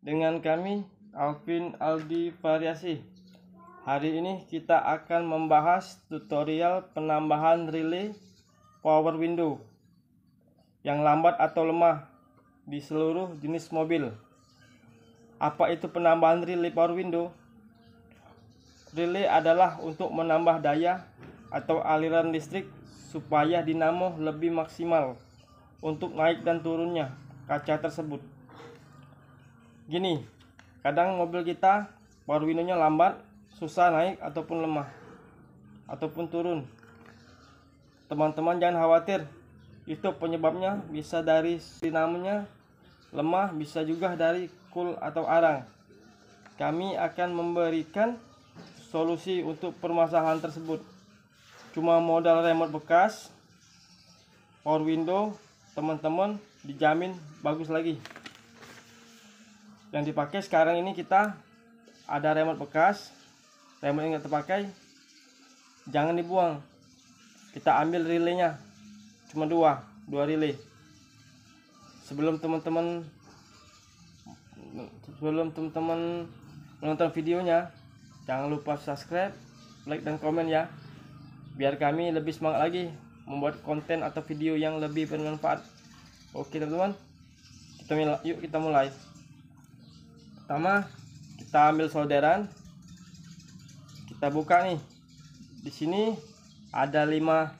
dengan kami Alvin Aldi Variasi. Hari ini kita akan membahas tutorial penambahan relay power window yang lambat atau lemah di seluruh jenis mobil. Apa itu penambahan relay power window? Relay adalah untuk menambah daya atau aliran listrik supaya dinamo lebih maksimal untuk naik dan turunnya kaca tersebut gini kadang mobil kita power windownya lambat susah naik ataupun lemah ataupun turun teman-teman jangan khawatir itu penyebabnya bisa dari dinamonya lemah bisa juga dari cool atau arang kami akan memberikan solusi untuk permasalahan tersebut cuma modal remote bekas power window teman-teman dijamin bagus lagi yang dipakai sekarang ini kita ada remote bekas remote yang terpakai jangan dibuang kita ambil relaynya cuma dua dua relay sebelum teman-teman sebelum teman-teman menonton videonya jangan lupa subscribe like dan komen ya biar kami lebih semangat lagi membuat konten atau video yang lebih bermanfaat oke teman-teman kita yuk kita mulai pertama kita ambil solderan kita buka nih di sini ada lima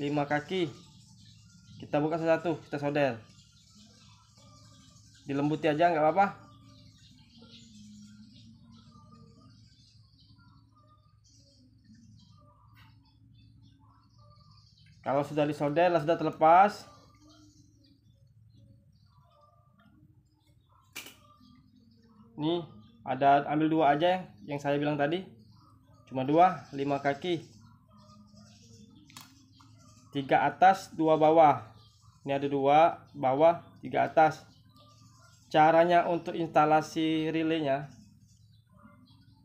lima kaki kita buka satu-satu kita solder dilembuti aja nggak apa-apa kalau sudah disolder sudah terlepas ini ada ambil dua aja ya, yang saya bilang tadi cuma dua lima kaki tiga atas dua bawah ini ada dua bawah tiga atas caranya untuk instalasi relaynya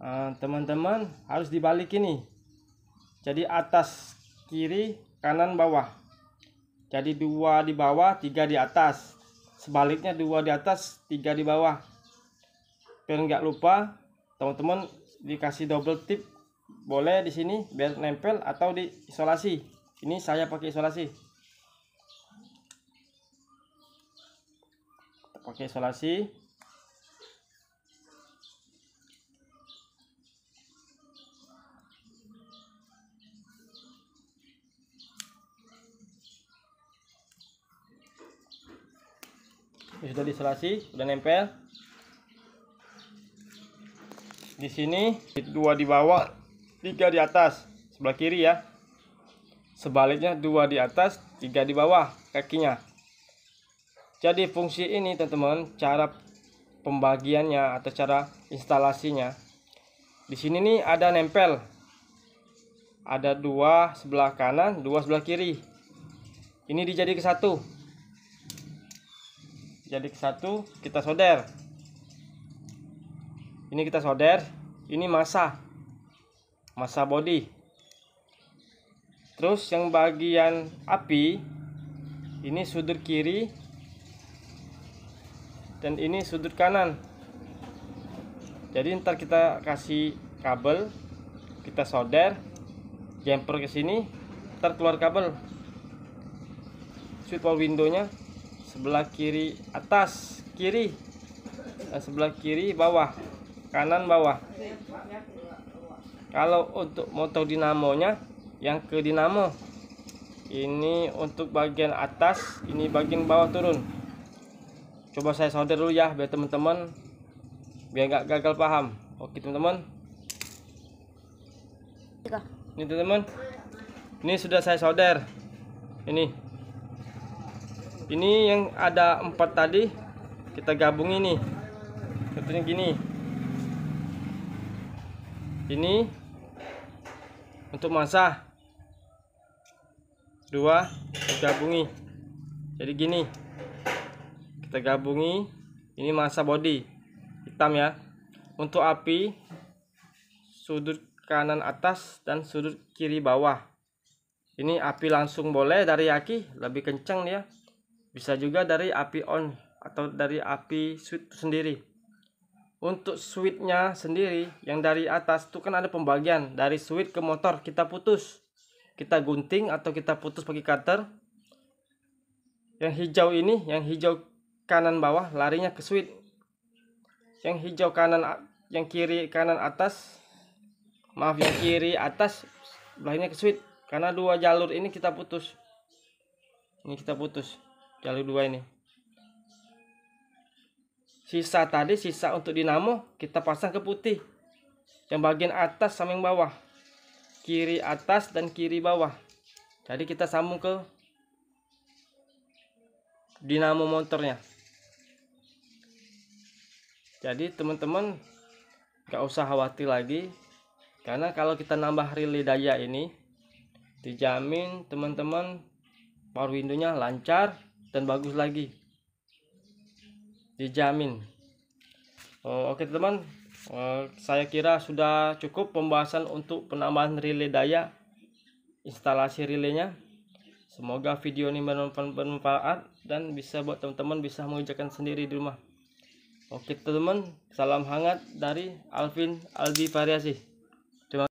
eh, teman-teman harus dibalik ini jadi atas kiri kanan bawah jadi dua di bawah tiga di atas sebaliknya dua di atas tiga di bawah biar nggak lupa teman-teman dikasih double tip boleh di sini biar nempel atau di isolasi ini saya pakai isolasi pakai isolasi sudah diisolasi sudah nempel di sini dua di bawah tiga di atas sebelah kiri ya sebaliknya dua di atas tiga di bawah kakinya jadi fungsi ini teman-teman cara pembagiannya atau cara instalasinya di sini nih ada nempel ada dua sebelah kanan dua sebelah kiri ini dijadi ke satu jadi ke satu kita solder ini kita solder ini masa, masa body terus yang bagian api ini sudut kiri dan ini sudut kanan jadi ntar kita kasih kabel kita solder jumper ke sini ntar keluar kabel switch wall windownya sebelah kiri atas kiri dan sebelah kiri bawah kanan bawah kalau untuk motor dinamonya yang ke dinamo ini untuk bagian atas ini bagian bawah turun coba saya solder dulu ya biar teman-teman biar nggak gagal paham oke teman-teman ini teman-teman ini sudah saya solder ini ini yang ada empat tadi kita gabung ini contohnya gini ini untuk masa dua gabungi jadi gini kita gabungi ini masa body hitam ya untuk api sudut kanan atas dan sudut kiri bawah ini api langsung boleh dari aki lebih kencang ya bisa juga dari api on atau dari api switch sendiri untuk switchnya sendiri yang dari atas itu kan ada pembagian dari switch ke motor kita putus kita gunting atau kita putus pakai cutter yang hijau ini yang hijau kanan bawah larinya ke switch yang hijau kanan yang kiri kanan atas maaf yang kiri atas belahnya ke switch karena dua jalur ini kita putus ini kita putus jalur dua ini sisa tadi sisa untuk dinamo kita pasang ke putih yang bagian atas sama yang bawah kiri atas dan kiri bawah jadi kita sambung ke dinamo motornya jadi teman-teman gak usah khawatir lagi karena kalau kita nambah relay daya ini dijamin teman-teman power window nya lancar dan bagus lagi dijamin oh, oke teman oh, eh, saya kira sudah cukup pembahasan untuk penambahan relay daya instalasi relaynya semoga video ini bermanfaat dan bisa buat teman-teman bisa mengerjakan sendiri di rumah oke teman salam hangat dari Alvin Aldi Variasi